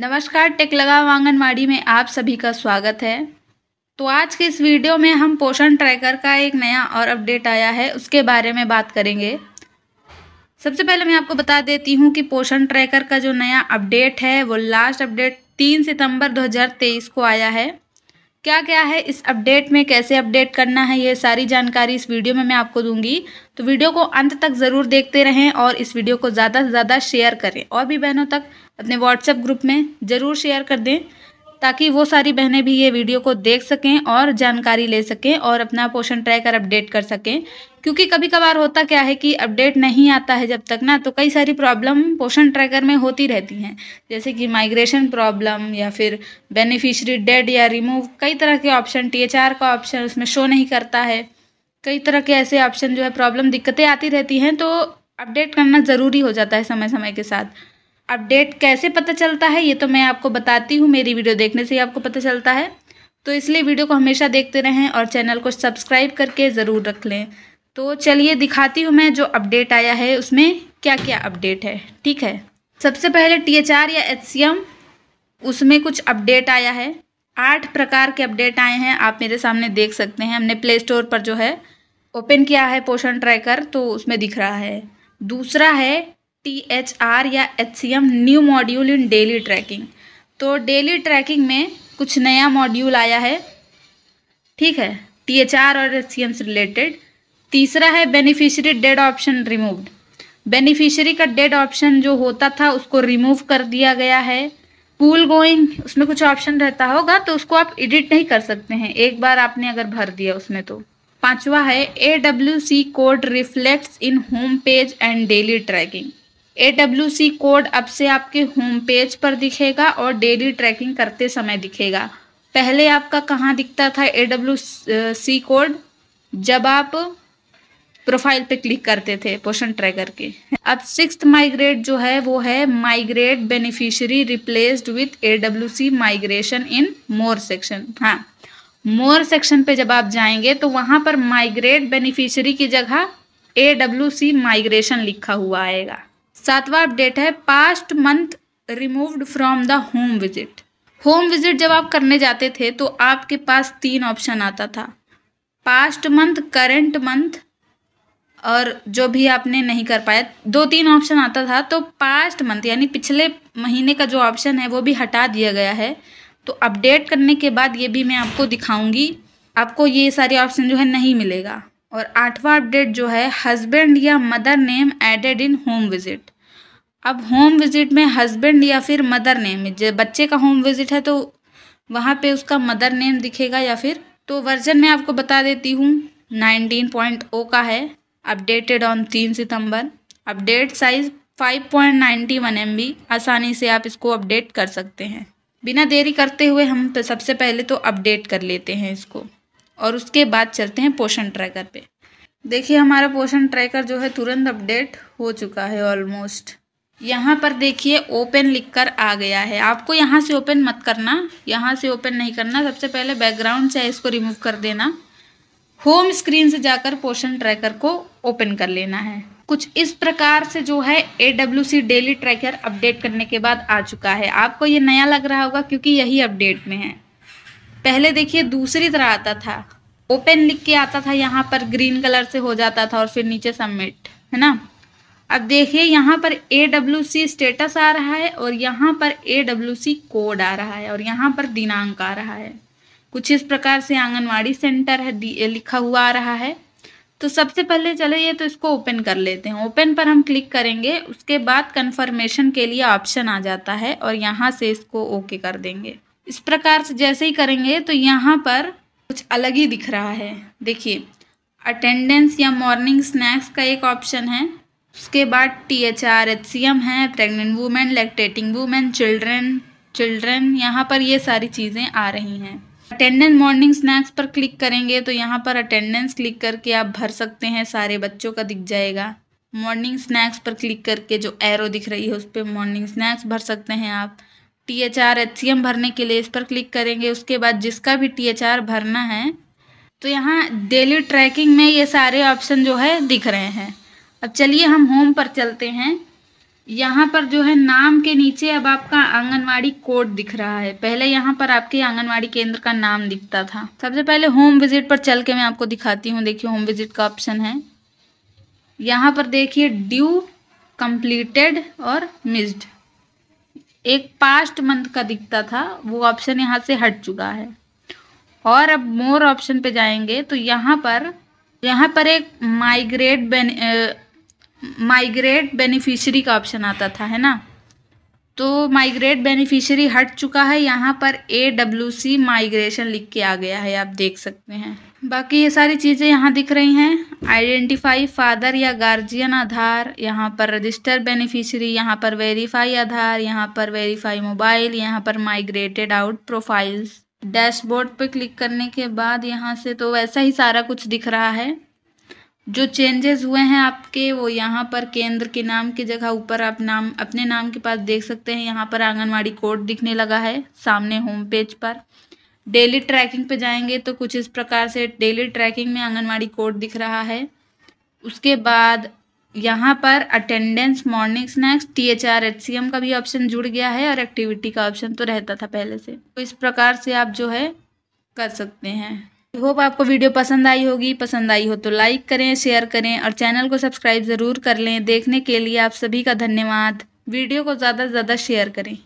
नमस्कार टेकलगा आंगनवाड़ी में आप सभी का स्वागत है तो आज के इस वीडियो में हम पोषण ट्रैकर का एक नया और अपडेट आया है उसके बारे में बात करेंगे सबसे पहले मैं आपको बता देती हूँ कि पोषण ट्रैकर का जो नया अपडेट है वो लास्ट अपडेट तीन सितंबर 2023 को आया है क्या क्या है इस अपडेट में कैसे अपडेट करना है ये सारी जानकारी इस वीडियो में मैं आपको दूंगी तो वीडियो को अंत तक ज़रूर देखते रहें और इस वीडियो को ज़्यादा से ज़्यादा शेयर करें और भी बहनों तक अपने व्हाट्सएप ग्रुप में ज़रूर शेयर कर दें ताकि वो सारी बहनें भी ये वीडियो को देख सकें और जानकारी ले सकें और अपना पोषण ट्रैकर अपडेट कर सकें क्योंकि कभी कभार होता क्या है कि अपडेट नहीं आता है जब तक ना तो कई सारी प्रॉब्लम पोषण ट्रैकर में होती रहती हैं जैसे कि माइग्रेशन प्रॉब्लम या फिर बेनिफिशरी डेड या रिमूव कई तरह के ऑप्शन टी का ऑप्शन उसमें शो नहीं करता है कई तरह के ऐसे ऑप्शन जो है प्रॉब्लम दिक्कतें आती रहती हैं तो अपडेट करना ज़रूरी हो जाता है समय समय के साथ अपडेट कैसे पता चलता है ये तो मैं आपको बताती हूँ मेरी वीडियो देखने से ही आपको पता चलता है तो इसलिए वीडियो को हमेशा देखते रहें और चैनल को सब्सक्राइब करके ज़रूर रख लें तो चलिए दिखाती हूँ मैं जो अपडेट आया है उसमें क्या क्या अपडेट है ठीक है सबसे पहले टी एच आर या एच सी एम उसमें कुछ अपडेट आया है आठ प्रकार के अपडेट आए हैं आप मेरे सामने देख सकते हैं हमने प्ले स्टोर पर जो है ओपन किया है पोषण ट्रैकर तो उसमें दिख रहा है दूसरा है टी एच आर या H C M new module in daily tracking तो डेली ट्रैकिंग में कुछ नया मॉड्यूल आया है ठीक है टी एच आर और एच सी एम से रिलेटेड तीसरा है beneficiary dead option removed beneficiary का डेड ऑप्शन जो होता था उसको रिमूव कर दिया गया है पूल गोइंग उसमें कुछ ऑप्शन रहता होगा तो उसको आप एडिट नहीं कर सकते हैं एक बार आपने अगर भर दिया उसमें तो पांचवा है A W C code reflects in home page and daily tracking A W C code अब से आपके होम पेज पर दिखेगा और डेली ट्रैकिंग करते समय दिखेगा पहले आपका कहाँ दिखता था ए डब्ल्यू सी कोड जब आप प्रोफाइल पे क्लिक करते थे पोषण ट्रैकर के अब सिक्स माइग्रेट जो है वो है migrate beneficiary replaced with A W C migration in more section हाँ मोर सेक्शन पे जब आप जाएंगे तो वहाँ पर माइग्रेट बेनिफिशियरी की जगह ए डब्ल्यू सी माइग्रेशन लिखा हुआ आएगा सातवां अपडेट है past month removed from the home visit home visit जब आप करने जाते थे तो आपके पास तीन ऑप्शन आता था पास्ट मंथ करेंट मंथ और जो भी आपने नहीं कर पाया दो तीन ऑप्शन आता था तो पास्ट मंथ यानी पिछले महीने का जो ऑप्शन है वो भी हटा दिया गया है तो अपडेट करने के बाद ये भी मैं आपको दिखाऊंगी आपको ये सारे ऑप्शन जो है नहीं मिलेगा और आठवां अपडेट जो है हस्बैंड या mother name added in home visit अब होम विजिट में हस्बैंड या फिर मदर नेम बच्चे का होम विजिट है तो वहाँ पे उसका मदर नेम दिखेगा या फिर तो वर्जन मैं आपको बता देती हूँ नाइनटीन पॉइंट ओ का है अपडेटेड ऑन तीन सितंबर update size five point ninety one M B आसानी से आप इसको अपडेट कर सकते हैं बिना देरी करते हुए हम तो सबसे पहले तो अपडेट कर लेते हैं इसको और उसके बाद चलते हैं पोषण ट्रैकर पे देखिए हमारा पोषण ट्रैकर जो है तुरंत अपडेट हो चुका है ऑलमोस्ट यहाँ पर देखिए ओपन लिखकर आ गया है आपको यहाँ से ओपन मत करना यहाँ से ओपन नहीं करना सबसे पहले बैकग्राउंड से इसको रिमूव कर देना होम स्क्रीन से जाकर पोर्शन ट्रैकर को ओपन कर लेना है कुछ इस प्रकार से जो है A W C daily tracker update करने के बाद आ चुका है आपको ये नया लग रहा होगा क्योंकि यही अपडेट में है पहले देखिए दूसरी तरह आता था ओपन लिख के आता था यहाँ पर ग्रीन कलर से हो जाता था और फिर नीचे सबमिट है ना अब देखिए यहाँ पर ए डब्ल्यू सी स्टेटस आ रहा है और यहाँ पर ए डब्ल्यू सी कोड आ रहा है और यहाँ पर दिनांक आ रहा है कुछ इस प्रकार से आंगनवाड़ी सेंटर है लिखा हुआ आ रहा है तो सबसे पहले चले ये तो इसको ओपन कर लेते हैं ओपन पर हम क्लिक करेंगे उसके बाद कन्फर्मेशन के लिए ऑप्शन आ जाता है और यहाँ से इसको ओके कर देंगे इस प्रकार से जैसे ही करेंगे तो यहाँ पर कुछ अलग ही दिख रहा है देखिए अटेंडेंस या मॉर्निंग स्नैक्स का एक ऑप्शन है उसके बाद T H R H C M है pregnant women lactating women children children यहाँ पर ये सारी चीज़ें आ रही हैं अटेंडेंस मॉर्निंग स्नैक्स पर क्लिक करेंगे तो यहाँ पर अटेंडेंस क्लिक करके आप भर सकते हैं सारे बच्चों का दिख जाएगा मॉर्निंग स्नैक्स पर क्लिक करके जो एरो दिख रही है उस पर मॉर्निंग स्नैक्स भर सकते हैं आप T H R H C M भरने के लिए इस पर क्लिक करेंगे उसके बाद जिसका भी टी एच आर भरना है तो यहाँ डेली ट्रैकिंग में ये सारे ऑप्शन जो है दिख रहे हैं अब चलिए हम होम पर चलते हैं यहाँ पर जो है नाम के नीचे अब आपका आंगनवाड़ी कोड दिख रहा है पहले यहाँ पर आपके आंगनवाड़ी केंद्र का नाम दिखता था सबसे पहले होम विजिट पर चल के मैं आपको दिखाती हूँ देखिए होम विजिट का ऑप्शन है यहाँ पर देखिए ड्यू कंप्लीटेड और मिस्ड एक पास्ट मंथ का दिखता था वो ऑप्शन यहाँ से हट चुका है और अब मोर ऑप्शन पे जाएंगे तो यहाँ पर यहाँ पर एक माइग्रेट माइग्रेट बेनिफिशरी का ऑप्शन आता था है ना तो माइग्रेट बेनिफिशरी हट चुका है यहाँ पर ए डब्ल्यू सी माइग्रेशन लिख के आ गया है आप देख सकते हैं बाकी ये सारी चीज़ें यहाँ दिख रही हैं आइडेंटिफाई फादर या गार्जियन आधार यहाँ पर रजिस्टर बेनिफिशरी यहाँ पर वेरीफाई आधार यहाँ पर वेरीफाई मोबाइल यहाँ पर माइग्रेटेड आउट प्रोफाइल्स डैशबोर्ड पर क्लिक करने के बाद यहाँ से तो वैसा ही सारा कुछ दिख रहा है जो चेंजेस हुए हैं आपके वो यहाँ पर केंद्र के नाम की जगह ऊपर आप नाम अपने नाम के पास देख सकते हैं यहाँ पर आंगनवाड़ी कोड दिखने लगा है सामने होम पेज पर डेली ट्रैकिंग पे जाएंगे तो कुछ इस प्रकार से डेली ट्रैकिंग में आंगनवाड़ी कोड दिख रहा है उसके बाद यहाँ पर attendance morning snacks T H R H C M का भी ऑप्शन जुड़ गया है और एक्टिविटी का ऑप्शन तो रहता था पहले से तो इस प्रकार से आप जो है कर सकते हैं होप आपको वीडियो पसंद आई होगी पसंद आई हो तो लाइक करें शेयर करें और चैनल को सब्सक्राइब ज़रूर कर लें देखने के लिए आप सभी का धन्यवाद वीडियो को ज़्यादा से ज़्यादा शेयर करें